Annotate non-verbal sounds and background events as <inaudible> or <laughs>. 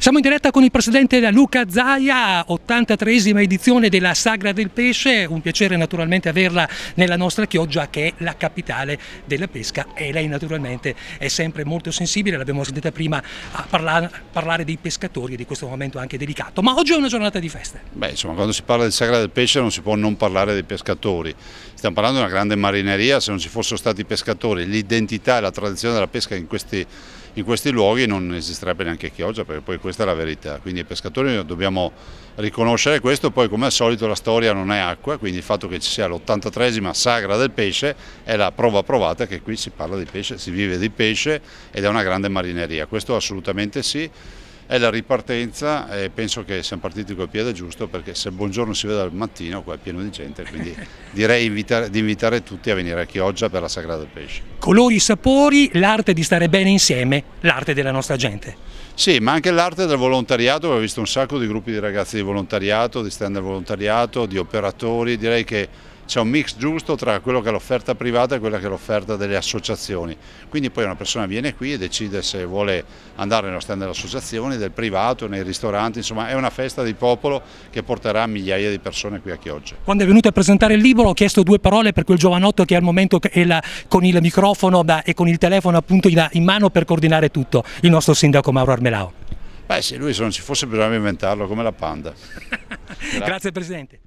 Siamo in diretta con il presidente Luca Zaia, 83esima edizione della Sagra del Pesce, un piacere naturalmente averla nella nostra Chioggia che è la capitale della pesca e lei naturalmente è sempre molto sensibile, l'abbiamo sentita prima a parlare, parlare dei pescatori e di questo momento anche delicato, ma oggi è una giornata di festa. Beh insomma quando si parla di Sagra del Pesce non si può non parlare dei pescatori, stiamo parlando di una grande marineria, se non ci fossero stati i pescatori l'identità e la tradizione della pesca in questi in questi luoghi non esisterebbe neanche chioggia, perché poi questa è la verità. Quindi i pescatori dobbiamo riconoscere questo, poi come al solito la storia non è acqua, quindi il fatto che ci sia l'83esima sagra del pesce è la prova provata che qui si parla di pesce, si vive di pesce ed è una grande marineria. Questo assolutamente sì è la ripartenza e penso che siamo partiti col piede giusto perché se buongiorno si vede al mattino qua è pieno di gente, quindi <laughs> direi invitare, di invitare tutti a venire a Chioggia per la Sagrada del Pesce. Colori, sapori, l'arte di stare bene insieme, l'arte della nostra gente. Sì, ma anche l'arte del volontariato, ho visto un sacco di gruppi di ragazzi di volontariato, di stand del volontariato, di operatori, direi che c'è un mix giusto tra quello che è l'offerta privata e quella che è l'offerta delle associazioni. Quindi poi una persona viene qui e decide se vuole andare nello stand associazioni, del privato, nei ristoranti, insomma è una festa di popolo che porterà migliaia di persone qui a Chioggia. Quando è venuto a presentare il libro ho chiesto due parole per quel giovanotto che al momento è la, con il microfono da, e con il telefono appunto in, in mano per coordinare tutto, il nostro sindaco Mauro Armelao. Beh sì, lui se non ci fosse bisognava inventarlo come la panda. <laughs> Grazie Presidente.